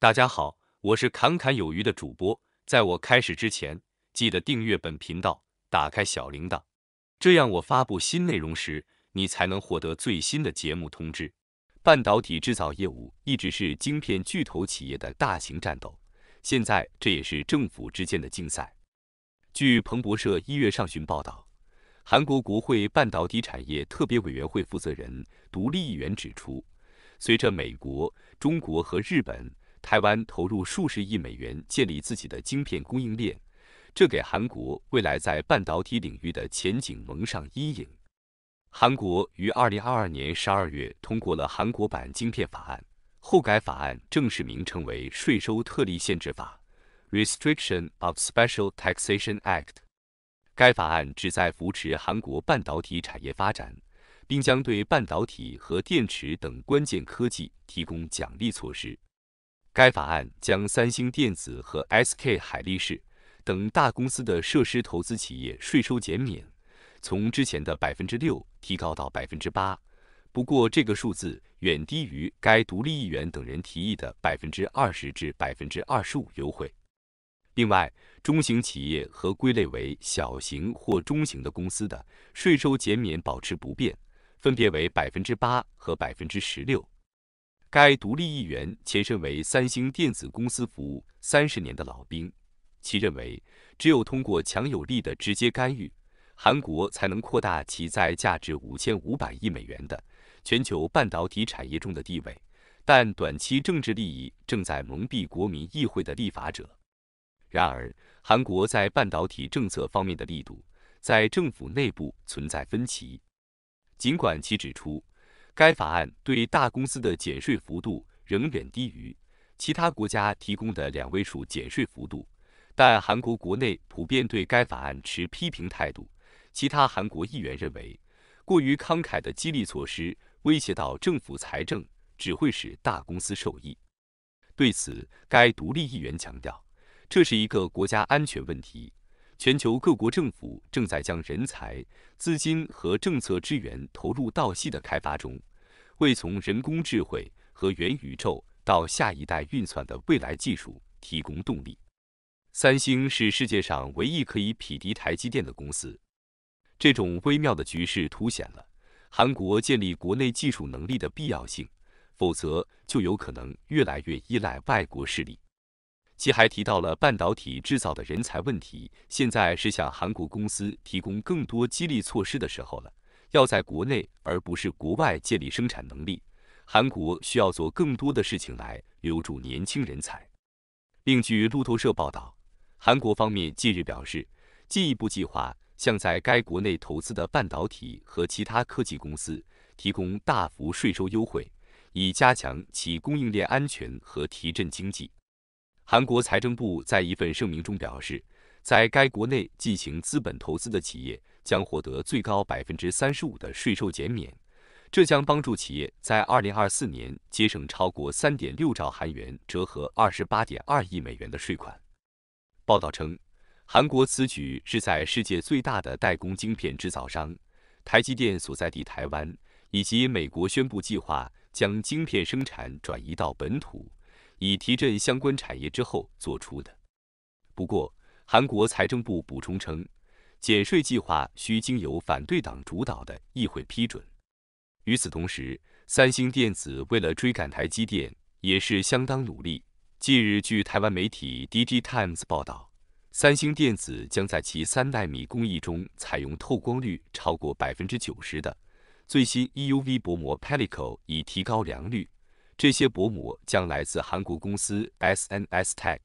大家好，我是侃侃有余的主播。在我开始之前，记得订阅本频道，打开小铃铛，这样我发布新内容时，你才能获得最新的节目通知。半导体制造业务一直是晶片巨头企业的大型战斗，现在这也是政府之间的竞赛。据彭博社一月上旬报道，韩国国会半导体产业特别委员会负责人、独立议员指出，随着美国、中国和日本。台湾投入数十亿美元建立自己的晶片供应链，这给韩国未来在半导体领域的前景蒙上阴影。韩国于2022年12月通过了韩国版晶片法案，后改法案正式名称为税收特例限制法 （Restriction of Special Taxation Act）。该法案旨在扶持韩国半导体产业发展，并将对半导体和电池等关键科技提供奖励措施。该法案将三星电子和 SK 海力士等大公司的设施投资企业税收减免从之前的百分之六提高到百分之八，不过这个数字远低于该独立议员等人提议的百分之二十至百分之二十五优惠。另外，中型企业和归类为小型或中型的公司的税收减免保持不变，分别为百分之八和百分之十六。该独立议员前身为三星电子公司服务三十年的老兵，其认为只有通过强有力的直接干预，韩国才能扩大其在价值五千五百亿美元的全球半导体产业中的地位。但短期政治利益正在蒙蔽国民议会的立法者。然而，韩国在半导体政策方面的力度在政府内部存在分歧。尽管其指出，该法案对大公司的减税幅度仍远低于其他国家提供的两位数减税幅度，但韩国国内普遍对该法案持批评态度。其他韩国议员认为，过于慷慨的激励措施威胁到政府财政，只会使大公司受益。对此，该独立议员强调，这是一个国家安全问题。全球各国政府正在将人才、资金和政策资源投入到系的开发中，为从人工智慧和元宇宙到下一代运算的未来技术提供动力。三星是世界上唯一可以匹敌台积电的公司。这种微妙的局势凸显了韩国建立国内技术能力的必要性，否则就有可能越来越依赖外国势力。其还提到了半导体制造的人才问题，现在是向韩国公司提供更多激励措施的时候了，要在国内而不是国外建立生产能力。韩国需要做更多的事情来留住年轻人才。另据路透社报道，韩国方面近日表示，进一步计划向在该国内投资的半导体和其他科技公司提供大幅税收优惠，以加强其供应链安全和提振经济。韩国财政部在一份声明中表示，在该国内进行资本投资的企业将获得最高百分之三十五的税收减免，这将帮助企业在二零二四年节省超过三点六兆韩元，折合二十八点二亿美元的税款。报道称，韩国此举是在世界最大的代工晶片制造商台积电所在地台湾以及美国宣布计划将晶片生产转移到本土。以提振相关产业之后做出的。不过，韩国财政部补充称，减税计划需经由反对党主导的议会批准。与此同时，三星电子为了追赶台积电，也是相当努力。近日，据台湾媒体《d g Times》报道，三星电子将在其三纳米工艺中采用透光率超过百分之九十的最新 EUV 薄膜 Pallico，以提高良率。这些薄膜将来自韩国公司 SNS Tech。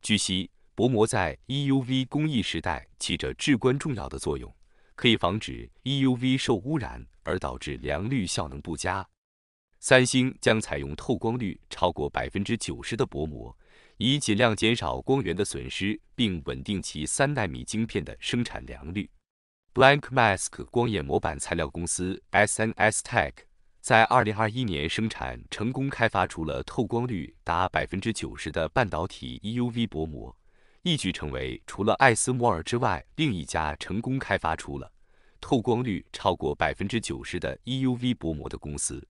据悉，薄膜在 EUV 工艺时代起着至关重要的作用，可以防止 EUV 受污染而导致良率效能不佳。三星将采用透光率超过百分之九十的薄膜，以尽量减少光源的损失，并稳定其三纳米晶片的生产良率。Blank Mask 光掩模板材料公司 SNS Tech。在2021年，生产成功开发出了透光率达百分之九十的半导体 EUV 薄膜，一举成为除了爱斯摩尔之外另一家成功开发出了透光率超过百分之九十的 EUV 薄膜的公司。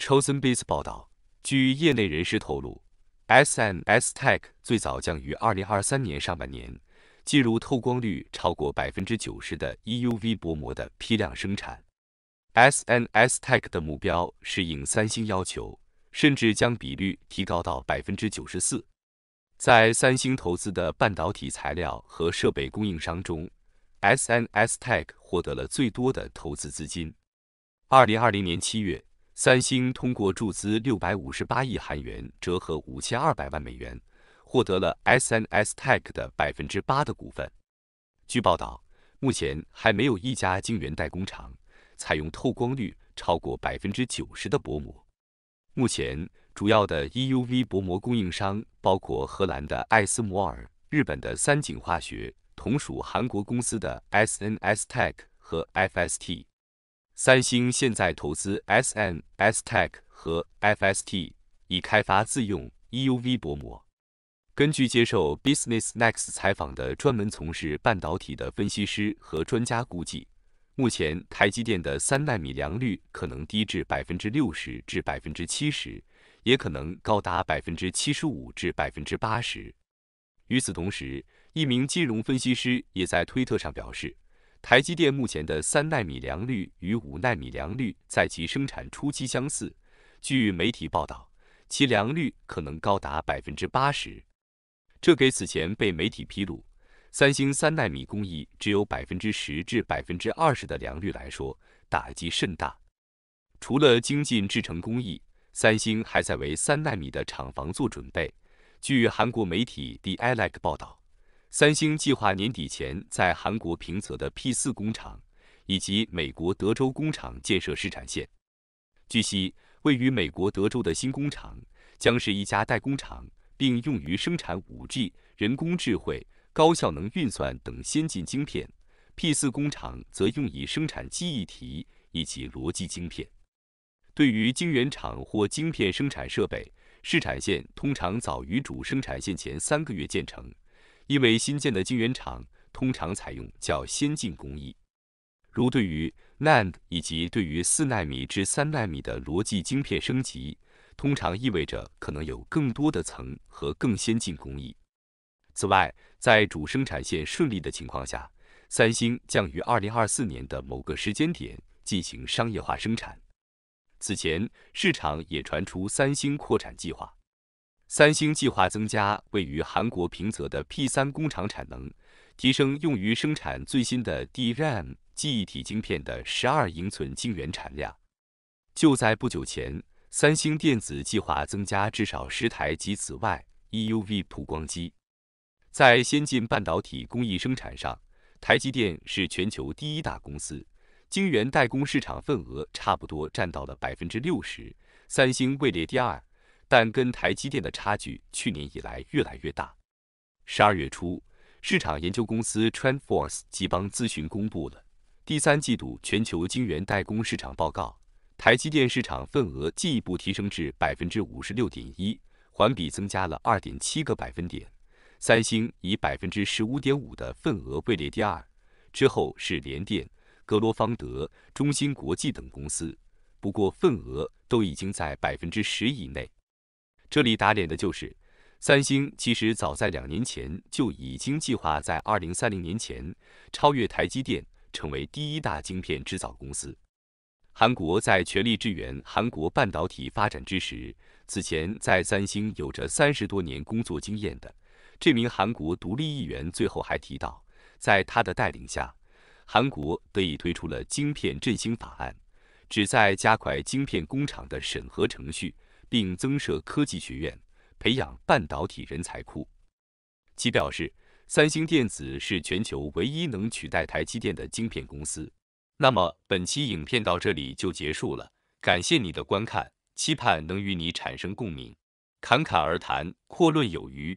c h o s e Base 报道，据业内人士透露，SNS Tech 最早将于2023年上半年进入透光率超过百分之九十的 EUV 薄膜的批量生产。SNS Tech 的目标是应三星要求，甚至将比率提高到百分之九十四。在三星投资的半导体材料和设备供应商中，SNS Tech 获得了最多的投资资金。二零二零年七月，三星通过注资六百五十八亿韩元（折合五千二百万美元），获得了 SNS Tech 的百分之八的股份。据报道，目前还没有一家晶圆代工厂。采用透光率超过百分之九十的薄膜。目前，主要的 EUV 薄膜供应商包括荷兰的爱斯摩尔、日本的三井化学、同属韩国公司的 SNS Tech 和 FST。三星现在投资 SNS Tech 和 FST，以开发自用 EUV 薄膜。根据接受 Business Next 采访的专门从事半导体的分析师和专家估计。目前，台积电的三纳米良率可能低至百分之六十至百分之七十，也可能高达百分之七十五至百分之八十。与此同时，一名金融分析师也在推特上表示，台积电目前的三纳米良率与五纳米良率在其生产初期相似。据媒体报道，其良率可能高达百分之八十。这给此前被媒体披露。三星三纳米工艺只有百分之十至百分之二十的良率来说，打击甚大。除了精进制程工艺，三星还在为三纳米的厂房做准备。据韩国媒体《The Elect》报道，三星计划年底前在韩国平泽的 P 四工厂以及美国德州工厂建设生产线。据悉，位于美国德州的新工厂将是一家代工厂，并用于生产 5G、人工智慧、高效能运算等先进晶片，P4 工厂则用以生产记忆体以及逻辑晶片。对于晶圆厂或晶片生产设备试产线，通常早于主生产线前三个月建成，因为新建的晶圆厂通常采用较先进工艺。如对于 NAND 以及对于四纳米至三纳米的逻辑晶片升级，通常意味着可能有更多的层和更先进工艺。此外，在主生产线顺利的情况下，三星将于二零二四年的某个时间点进行商业化生产。此前，市场也传出三星扩产计划。三星计划增加位于韩国平泽的 P 三工厂产能，提升用于生产最新的 DRAM 记忆体晶片的十二英寸晶圆产量。就在不久前，三星电子计划增加至少十台及此外 EUV 曝光机。在先进半导体工艺生产上，台积电是全球第一大公司，晶圆代工市场份额差不多占到了百分之六十。三星位列第二，但跟台积电的差距去年以来越来越大。十二月初，市场研究公司 TrendForce 橙邦咨询公布了第三季度全球晶圆代工市场报告，台积电市场份额进一步提升至百分之五十六点一，环比增加了二点七个百分点。三星以百分之十五点五的份额位列第二，之后是联电、格罗方德、中芯国际等公司，不过份额都已经在百分之十以内。这里打脸的就是，三星其实早在两年前就已经计划在二零三零年前超越台积电，成为第一大晶片制造公司。韩国在全力支援韩国半导体发展之时，此前在三星有着三十多年工作经验的。这名韩国独立议员最后还提到，在他的带领下，韩国得以推出了晶片振兴法案，旨在加快晶片工厂的审核程序，并增设科技学院，培养半导体人才库。其表示，三星电子是全球唯一能取代台积电的晶片公司。那么本期影片到这里就结束了，感谢你的观看，期盼能与你产生共鸣，侃侃而谈，阔论有余。